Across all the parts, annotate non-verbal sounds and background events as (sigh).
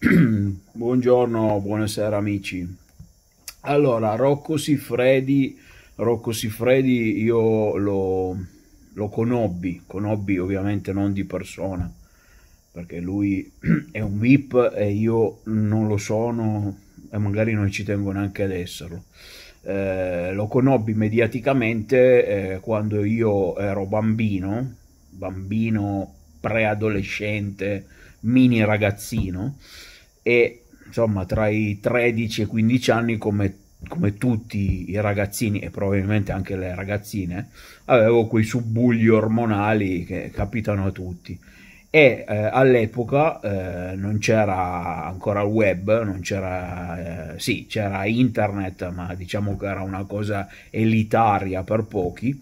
(clears throat) Buongiorno, buonasera amici. Allora, Rocco Siffredi, Rocco Siffredi io lo, lo conobbi, conobbi ovviamente non di persona, perché lui (clears throat) è un VIP e io non lo sono e magari non ci tengo neanche ad esserlo. Eh, lo conobbi mediaticamente eh, quando io ero bambino, bambino preadolescente, mini ragazzino, e insomma tra i 13 e i 15 anni come, come tutti i ragazzini e probabilmente anche le ragazzine avevo quei subbugli ormonali che capitano a tutti e eh, all'epoca eh, non c'era ancora il web, non c'era, eh, sì, c'era internet, ma diciamo che era una cosa elitaria per pochi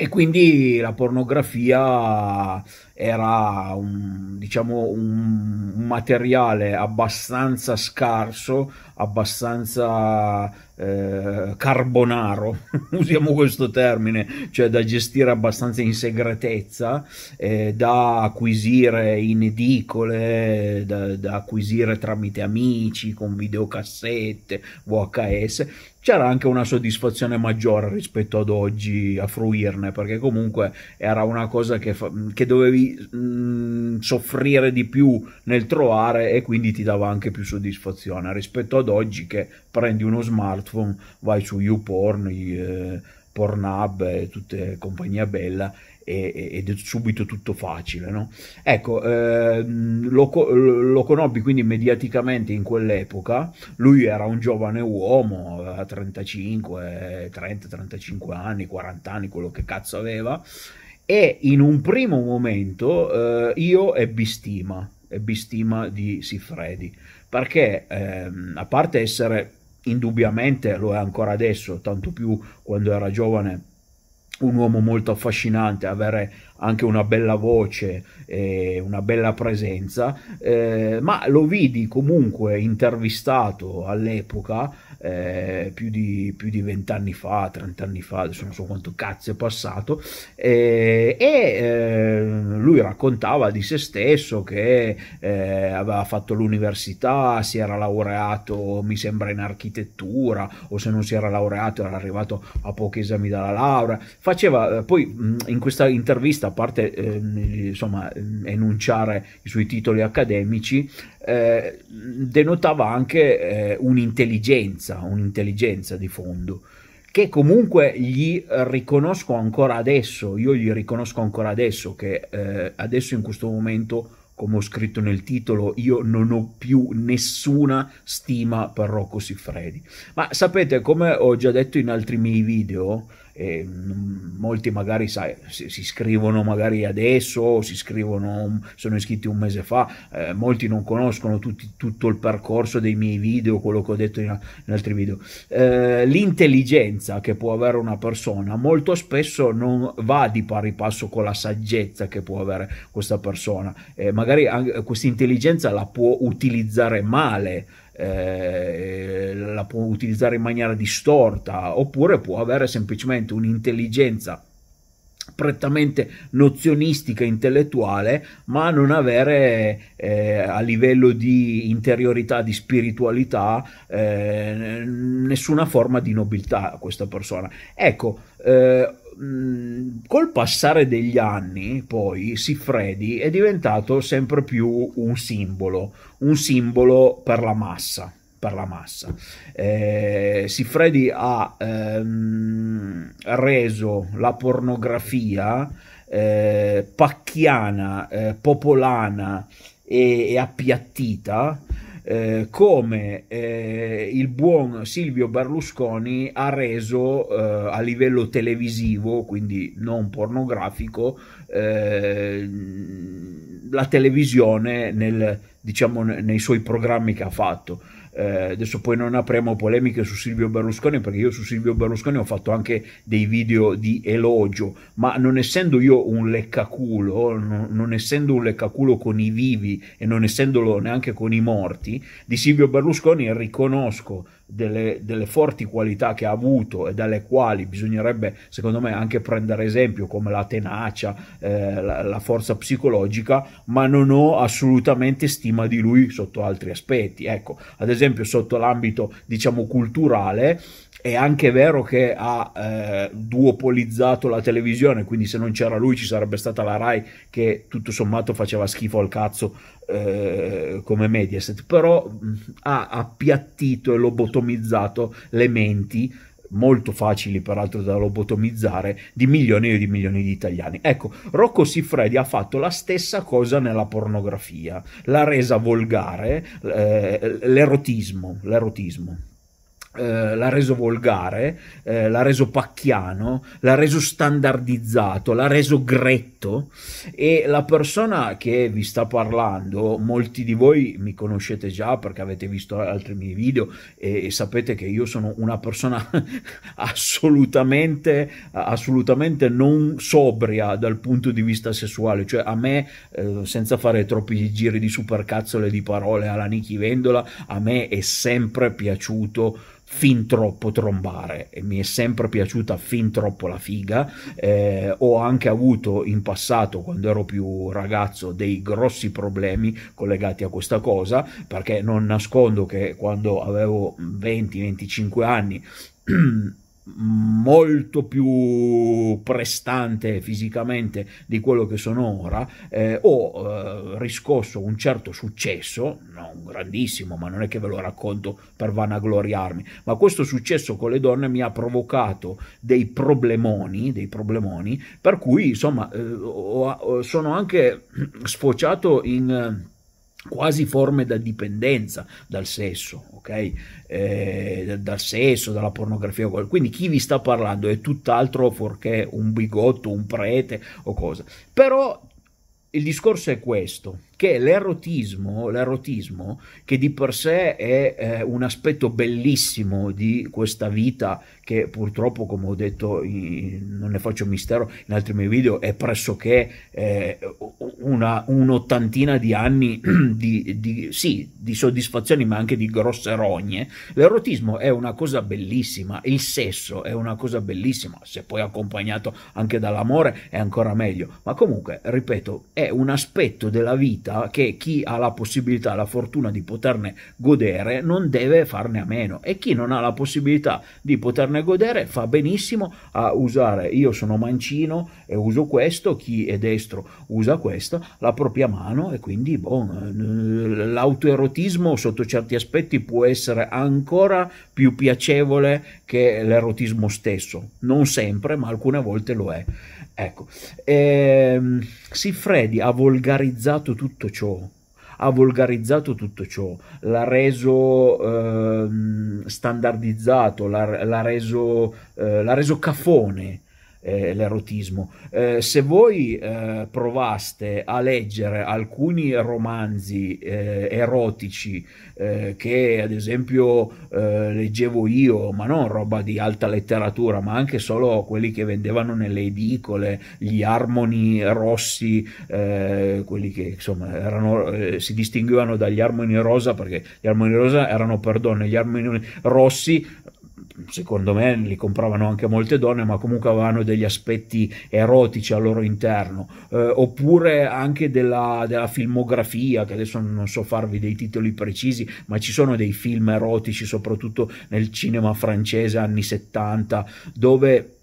e quindi la pornografia era un, diciamo, un, materiale abbastanza scarso, abbastanza eh, carbonaro, (laughs) usiamo questo termine, cioè da gestire abbastanza in segretezza, eh, da acquisire in edicole, da, da acquisire tramite amici, con videocassette, VHS, c'era anche una soddisfazione maggiore rispetto ad oggi a fruirne, perché comunque era una cosa che, fa- che dovevi mh, mm, soffrire di più nel trovare e quindi ti dava anche più soddisfazione rispetto ad oggi che prendi uno smartphone, vai su YouPorn, eh, Pornhub e tutte compagnia bella ed è subito tutto facile. No? Ecco, eh, lo, lo, conobbi quindi mediaticamente in quell'epoca, lui era un giovane uomo, aveva 35, 30, 35 anni, 40 anni, quello che cazzo aveva, e in un primo momento eh, io ebbi stima, ebbi stima di Siffredi, perché ehm, a parte essere indubbiamente, lo è ancora adesso, tanto più quando era giovane, un uomo molto affascinante, avere anche una bella voce e una bella presenza, eh, ma lo vidi comunque intervistato all'epoca, eh, più di vent'anni fa, trent'anni fa, adesso non so quanto cazzo è passato, eh, e eh, lui raccontava di se stesso che eh, aveva fatto l'università, si era laureato, mi sembra, in architettura, o se non si era laureato era arrivato a pochi esami dalla laurea, faceva eh, poi in questa intervista a parte eh, insomma, enunciare i suoi titoli accademici, eh, denotava anche eh, un'intelligenza, un'intelligenza di fondo che comunque gli riconosco ancora adesso, io gli riconosco ancora adesso che eh, adesso in questo momento come ho scritto nel titolo, io non ho più nessuna stima per Rocco Siffredi. Ma sapete, come ho già detto in altri miei video, eh, molti magari sai, si, si, scrivono magari adesso, si scrivono, sono iscritti un mese fa, eh, molti non conoscono tutti, tutto il percorso dei miei video, quello che ho detto in, in altri video. Eh, l'intelligenza che può avere una persona molto spesso non va di pari passo con la saggezza che può avere questa persona, eh, magari questa intelligenza la può utilizzare male eh, la può utilizzare in maniera distorta oppure può avere semplicemente un'intelligenza prettamente nozionistica intellettuale ma non avere eh, a livello di interiorità di spiritualità eh, nessuna forma di nobiltà questa persona ecco eh, Mm, col passare degli anni, poi Siffredi è diventato sempre più un simbolo, un simbolo per la massa. Per la massa. Eh, Siffredi ha ehm, reso la pornografia eh, pacchiana, eh, popolana e, e appiattita eh, come eh, il buon Silvio Berlusconi ha reso eh, a livello televisivo, quindi non pornografico, eh, la televisione nel, diciamo, nei suoi programmi che ha fatto eh, adesso poi non apriamo polemiche su Silvio Berlusconi perché io su Silvio Berlusconi ho fatto anche dei video di elogio, ma non essendo io un leccaculo, non, non essendo un leccaculo con i vivi e non essendolo neanche con i morti, di Silvio Berlusconi riconosco delle, delle, forti qualità che ha avuto e dalle quali bisognerebbe, secondo me, anche prendere esempio, come la tenacia, eh, la, la, forza psicologica, ma non ho assolutamente stima di lui sotto altri aspetti. Ecco, ad esempio, sotto l'ambito, diciamo, culturale, è anche vero che ha eh, duopolizzato la televisione, quindi se non c'era lui ci sarebbe stata la Rai che tutto sommato faceva schifo al cazzo eh, come Mediaset, però mh, mm, ha appiattito e lobotomizzato le menti molto facili peraltro da lobotomizzare di milioni e di milioni di italiani. Ecco, Rocco Siffredi ha fatto la stessa cosa nella pornografia, l'ha resa volgare, eh, l'erotismo, l'erotismo. Eh, l'ha reso volgare, eh, l'ha reso pacchiano, l'ha reso standardizzato, l'ha reso gretto e la persona che vi sta parlando, molti di voi mi conoscete già perché avete visto altri miei video e, e sapete che io sono una persona (laughs) assolutamente, assolutamente non sobria dal punto di vista sessuale, cioè a me, eh, senza fare troppi giri di supercazzole di parole alla Nichi Vendola, a me è sempre piaciuto fin troppo trombare e mi è sempre piaciuta fin troppo la figa eh, ho anche avuto in passato quando ero più ragazzo dei grossi problemi collegati a questa cosa perché non nascondo che quando avevo 20-25 anni (clears throat) molto più prestante fisicamente di quello che sono ora, eh, ho eh, riscosso un certo successo, non grandissimo, ma non è che ve lo racconto per vanagloriarmi, ma questo successo con le donne mi ha provocato dei problemoni, dei problemoni per cui insomma eh, sono anche sfociato in quasi forme da dipendenza dal sesso, ok? Eh, dal sesso, dalla pornografia. Quindi chi vi sta parlando è tutt'altro fuorché un bigotto, un prete o cosa. Però il discorso è questo che l'erotismo, l'erotismo che di per sé è eh, un aspetto bellissimo di questa vita che purtroppo, come ho detto, in, non ne faccio mistero in altri miei video, è pressoché eh, una, un'ottantina di anni (clears throat) di, di, sì, di soddisfazioni ma anche di grosse rogne. L'erotismo è una cosa bellissima, il sesso è una cosa bellissima, se poi accompagnato anche dall'amore è ancora meglio, ma comunque, ripeto, è un aspetto della vita vita che chi ha la possibilità, la fortuna di poterne godere non deve farne a meno e chi non ha la possibilità di poterne godere fa benissimo a usare, io sono mancino e uso questo, chi è destro usa questo, la propria mano e quindi boh, l'autoerotismo sotto certi aspetti può essere ancora più piacevole che l'erotismo stesso, non sempre ma alcune volte lo è. Ecco, ehm, Siffredi ha volgarizzato tutto ciò, ha volgarizzato tutto ciò, l'ha reso ehm, standardizzato, l'ha, reso, eh, reso, cafone, eh, l'erotismo. Eh, se voi eh, provaste a leggere alcuni romanzi eh, erotici eh, che ad esempio eh, leggevo io, ma non roba di alta letteratura, ma anche solo quelli che vendevano nelle edicole, gli armoni rossi, quelli che insomma erano, si distinguevano dagli armoni rosa perché gli armoni rosa erano, perdono, gli armoni rossi secondo me li compravano anche molte donne, ma comunque avevano degli aspetti erotici al loro interno, eh, oppure anche della, della, filmografia, che adesso non so farvi dei titoli precisi, ma ci sono dei film erotici, soprattutto nel cinema francese anni 70, dove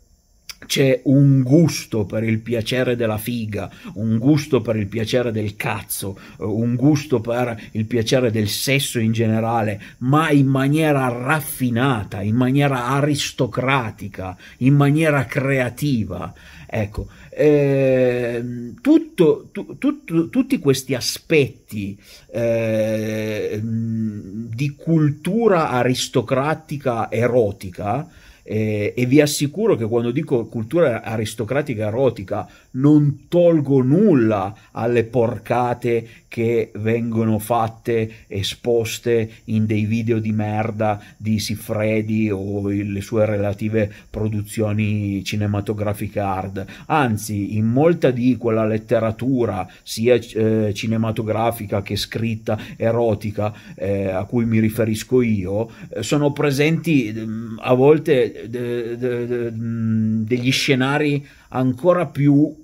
c'è un gusto per il piacere della figa, un gusto per il piacere del cazzo, un gusto per il piacere del sesso in generale, ma in maniera raffinata, in maniera aristocratica, in maniera creativa. Ecco, eh, tutto, tu, tu, tutti questi aspetti eh, mm, di cultura aristocratica erotica, eh, e vi assicuro che quando dico cultura aristocratica erotica non tolgo nulla alle porcate che vengono fatte, esposte in dei video di merda di Sifredi o le sue relative produzioni cinematografiche hard. Anzi, in molta di quella letteratura, sia eh, cinematografica che scritta, scritta erotica eh, a cui mi riferisco io, eh, sono presenti mm, a volte de, de, de, mm, degli scenari ancora più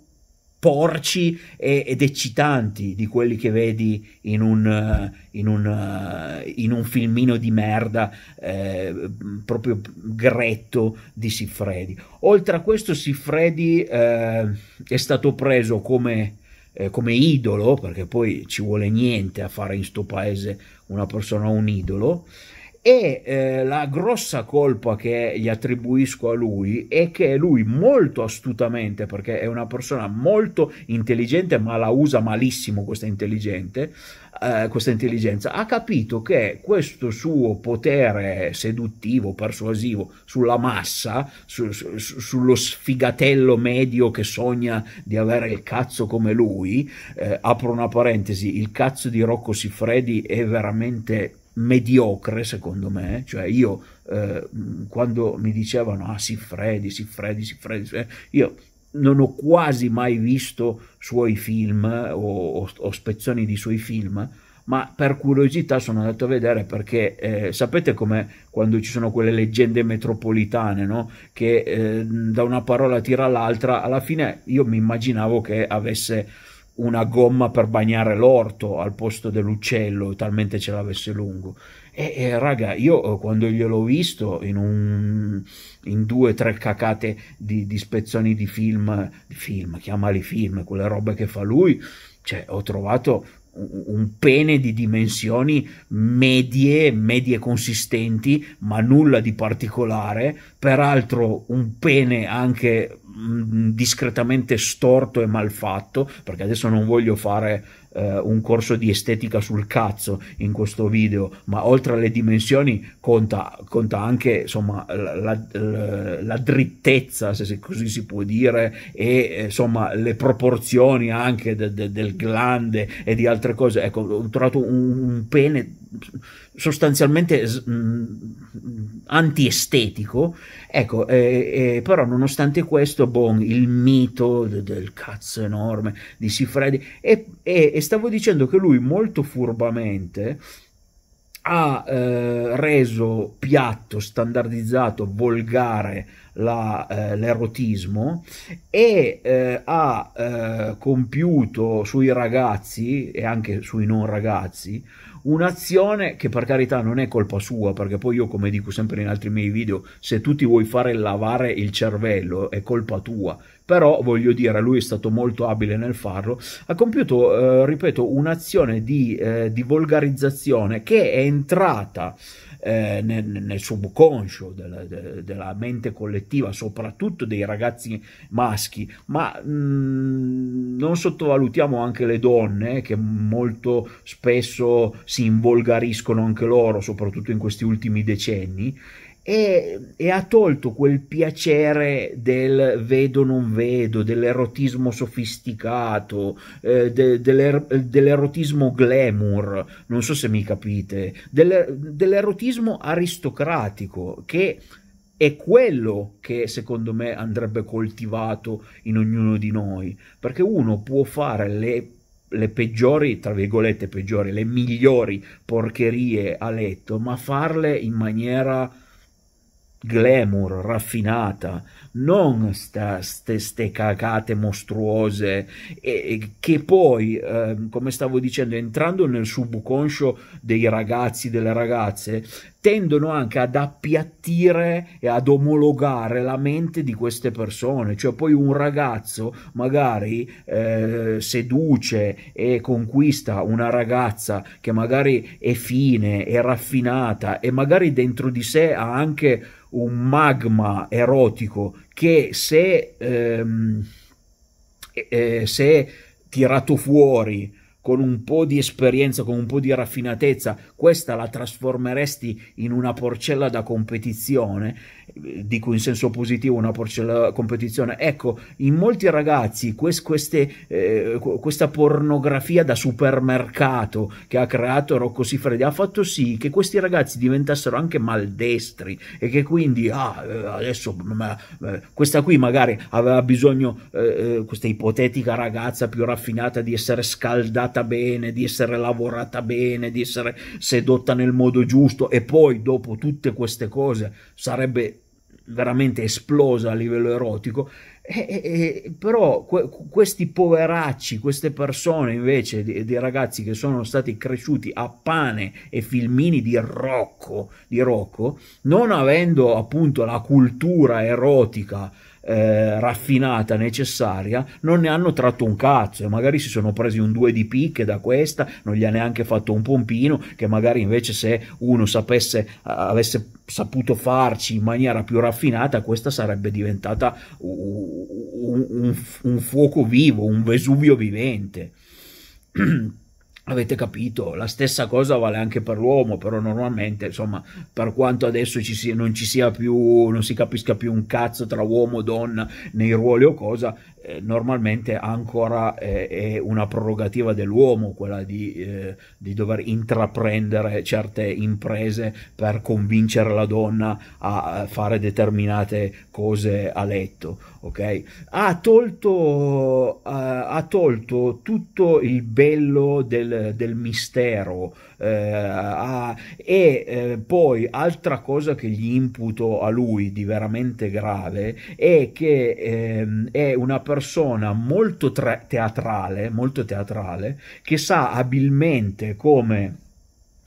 porci ed eccitanti di quelli che vedi in un, eh, in un, eh, in un filmino di merda eh, proprio gretto di Siffredi. Oltre a questo Siffredi eh, è stato preso come eh, come idolo, perché poi ci vuole niente a fare in sto paese una persona un idolo, e eh, la grossa colpa che gli attribuisco a lui è che lui molto astutamente, perché è una persona molto intelligente ma la usa malissimo questa, eh, questa intelligenza, ha capito che questo suo potere seduttivo, persuasivo sulla massa, su, su, sullo sfigatello medio che sogna di avere il cazzo come lui, eh, apro una parentesi, il cazzo di Rocco Siffredi è veramente mediocre secondo me, cioè io eh, quando mi dicevano ah si freddi, si freddi, si freddi, io non ho quasi mai visto suoi film eh, o, o, o, spezzoni di suoi film, ma per curiosità sono andato a vedere perché eh, sapete come quando ci sono quelle leggende metropolitane, no? che eh, da una parola tira l'altra, alla fine io mi immaginavo che avesse una gomma per bagnare l'orto al posto dell'uccello, talmente ce l'avesse lungo. E, e raga, io eh, quando gliel'ho visto in, un, in due o tre cacate di, di, spezzoni di film, film, chiamali film, quelle robe che fa lui, cioè, ho trovato un, un pene di dimensioni medie, medie consistenti, ma nulla di particolare, peraltro un pene anche Mm, discretamente storto e malfatto, perché adesso non voglio fare eh, un corso di estetica sul cazzo in questo video, ma oltre alle dimensioni conta, conta anche insomma, la, la, la, drittezza, se così si può dire, e eh, insomma, le proporzioni anche de, de, del glande e di altre cose. Ecco, ho trovato un, un pene sostanzialmente mh, mm, mm, antiestetico, ecco, eh, eh, però nonostante questo, bon, il mito de, del cazzo enorme di Sifredi, e, e, e stavo dicendo che lui molto furbamente ha eh, reso piatto, standardizzato, volgare la, eh, l'erotismo e eh, ha eh, compiuto sui ragazzi e anche sui non ragazzi un'azione che per carità non è colpa sua perché poi io come dico sempre in altri miei video se tu ti vuoi fare lavare il cervello è colpa tua però voglio dire lui è stato molto abile nel farlo ha compiuto eh, ripeto un'azione di, eh, di, volgarizzazione che è entrata eh, nel, nel, subconscio della, della mente collettiva prospettiva soprattutto dei ragazzi maschi, ma mh, mm, non sottovalutiamo anche le donne eh, che molto spesso si involgariscono anche loro, soprattutto in questi ultimi decenni. E, e, ha tolto quel piacere del vedo non vedo, dell'erotismo sofisticato, eh, de, dell'er, dell'erotismo glamour, non so se mi capite, dell'er, dell'erotismo aristocratico che è quello che secondo me andrebbe coltivato in ognuno di noi, perché uno può fare le, le peggiori, tra virgolette peggiori, le migliori porcherie a letto, ma farle in maniera glamour, raffinata, non sta, ste, ste cacate mostruose e, che poi, eh, come stavo dicendo, entrando nel subconscio dei ragazzi, delle ragazze, tendono anche ad appiattire e ad omologare la mente di queste persone, cioè poi un ragazzo magari eh, seduce e conquista una ragazza che magari è fine, è raffinata e magari dentro di sé ha anche un magma erotico che se, ehm, eh, se tirato fuori con un po' di esperienza, con un po' di raffinatezza, questa la trasformeresti in una porcella da competizione, dico in senso positivo una porcella da competizione, ecco, in molti ragazzi quest, queste, eh, questa pornografia da supermercato che ha creato Rocco Siffredi ha fatto sì che questi ragazzi diventassero anche maldestri e che quindi, ah, eh, adesso ma, questa qui magari aveva bisogno, eh, eh, questa ipotetica ragazza più raffinata di essere scaldata trattata bene, di essere lavorata bene, di essere sedotta nel modo giusto e poi dopo tutte queste cose sarebbe veramente esplosa a livello erotico, eh, eh, però que questi poveracci, queste persone invece dei ragazzi che sono stati cresciuti a pane e filmini di Rocco, di Rocco non avendo appunto la cultura erotica eh, raffinata necessaria, non ne hanno tratto un cazzo e magari si sono presi un due di picche da questa, non gli ha neanche fatto un pompino, che magari invece se uno sapesse, avesse saputo farci in maniera più raffinata, questa sarebbe diventata un, un, un fuoco vivo, un Vesuvio vivente. (clears throat) Avete capito? La stessa cosa vale anche per l'uomo, però normalmente, insomma, per quanto adesso ci sia, non ci sia più, non si capisca più un cazzo tra uomo e donna nei ruoli o cosa, eh, normalmente ancora eh, è una prerogativa dell'uomo quella di, eh, di, dover intraprendere certe imprese per convincere la donna a fare determinate cose a letto. Okay? Ha, tolto, uh, ha tolto tutto il bello del, del mistero eh, a, e eh, poi altra cosa che gli imputo a lui di veramente grave è che ehm, è una persona molto teatrale, molto teatrale, che sa abilmente come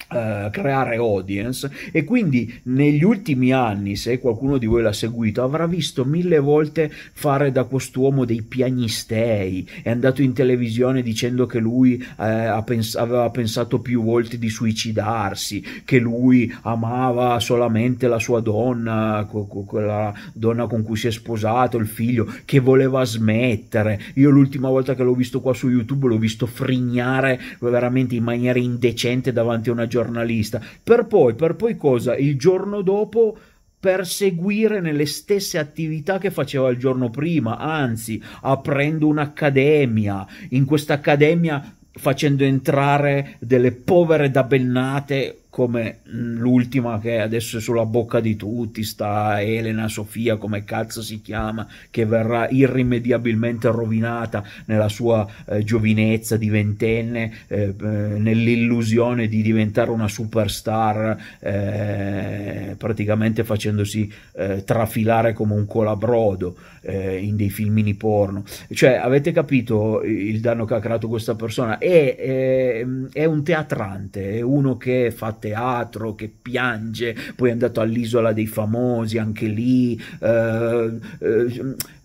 Uh, creare audience e quindi negli ultimi anni se qualcuno di voi l'ha seguito avrà visto mille volte fare da quest'uomo dei pianistei è andato in televisione dicendo che lui eh, pens aveva pensato più volte di suicidarsi che lui amava solamente la sua donna quella donna con cui si è sposato il figlio che voleva smettere io l'ultima volta che l'ho visto qua su youtube l'ho visto frignare veramente in maniera indecente davanti a una una giornalista, per poi, per poi cosa? Il giorno dopo perseguire nelle stesse attività che faceva il giorno prima, anzi aprendo un'accademia, in questa accademia facendo entrare delle povere dabennate come l'ultima che adesso è sulla bocca di tutti, sta Elena Sofia, come cazzo si chiama, che verrà irrimediabilmente rovinata nella sua eh, giovinezza di ventenne, eh, eh nell'illusione di diventare una superstar, eh, praticamente facendosi eh, trafilare come un colabrodo eh, in dei filmini porno. Cioè, avete capito il danno che ha creato questa persona? È, è, è un teatrante, è uno che fa teatro, che piange, poi è andato all'isola dei famosi, anche lì. Eh, eh,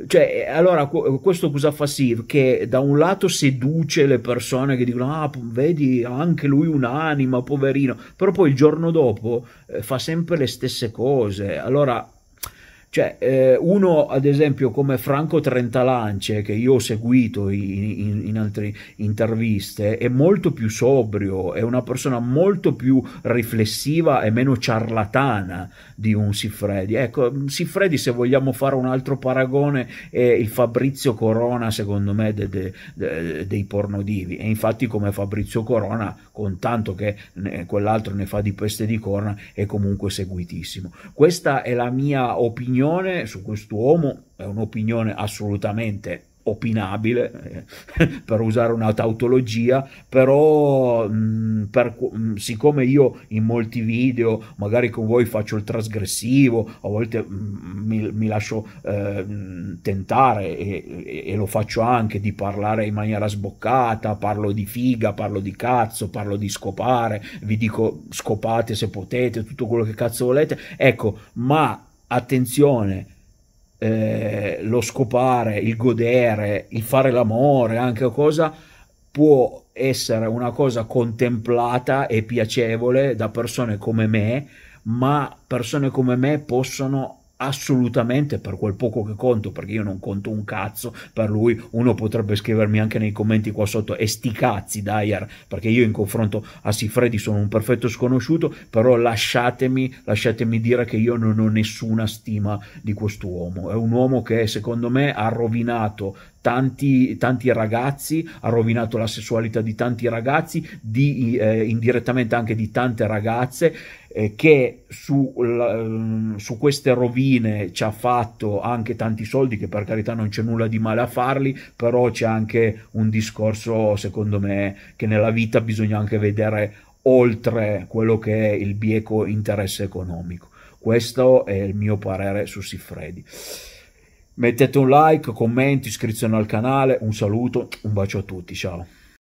cioè, allora, questo cosa fa sì? Che da un lato seduce le persone che dicono, ah, vedi, anche lui un'anima, poverino, però poi il giorno dopo eh, fa sempre le stesse cose. Allora, cioè, eh, uno ad esempio come Franco Trentalance, che io ho seguito in, in, in, altre interviste, è molto più sobrio, è una persona molto più riflessiva e meno ciarlatana di un Siffredi. Ecco, Siffredi, se vogliamo fare un altro paragone, è il Fabrizio Corona, secondo me, de, de, de, dei pornodivi. E infatti, come Fabrizio Corona, con tanto che ne, quell'altro ne fa di peste di corna, è comunque seguitissimo. Questa è la mia opinione opinione su quest'uomo è un'opinione assolutamente opinabile, eh, (laughs) per usare una tautologia, però mm, per, mm, siccome io in molti video magari con voi faccio il trasgressivo, a volte mm, mi, mi, lascio eh, tentare e, e, e, lo faccio anche di parlare in maniera sboccata, parlo di figa, parlo di cazzo, parlo di scopare, vi dico scopate se potete, tutto quello che cazzo volete, ecco, ma attenzione, eh, lo scopare, il godere, il fare l'amore, anche cosa, può essere una cosa contemplata e piacevole da persone come me, ma persone come me possono assolutamente per quel poco che conto, perché io non conto un cazzo per lui, uno potrebbe scrivermi anche nei commenti qua sotto e sti cazzi Dyer, perché io in confronto a Sifredi sono un perfetto sconosciuto, però lasciatemi, lasciatemi dire che io non ho nessuna stima di quest'uomo, è un uomo che secondo me ha rovinato Tanti, tanti, ragazzi, ha rovinato la sessualità di tanti ragazzi, di, eh, indirettamente anche di tante ragazze, eh, che su, mm, su, queste rovine ci ha fatto anche tanti soldi, che per carità non c'è nulla di male a farli, però c'è anche un discorso, secondo me, che nella vita bisogna anche vedere oltre quello che è il bieco interesse economico. Questo è il mio parere su Siffredi. Mettete un like, commenti, iscrizione al canale, un saluto, un bacio a tutti, ciao.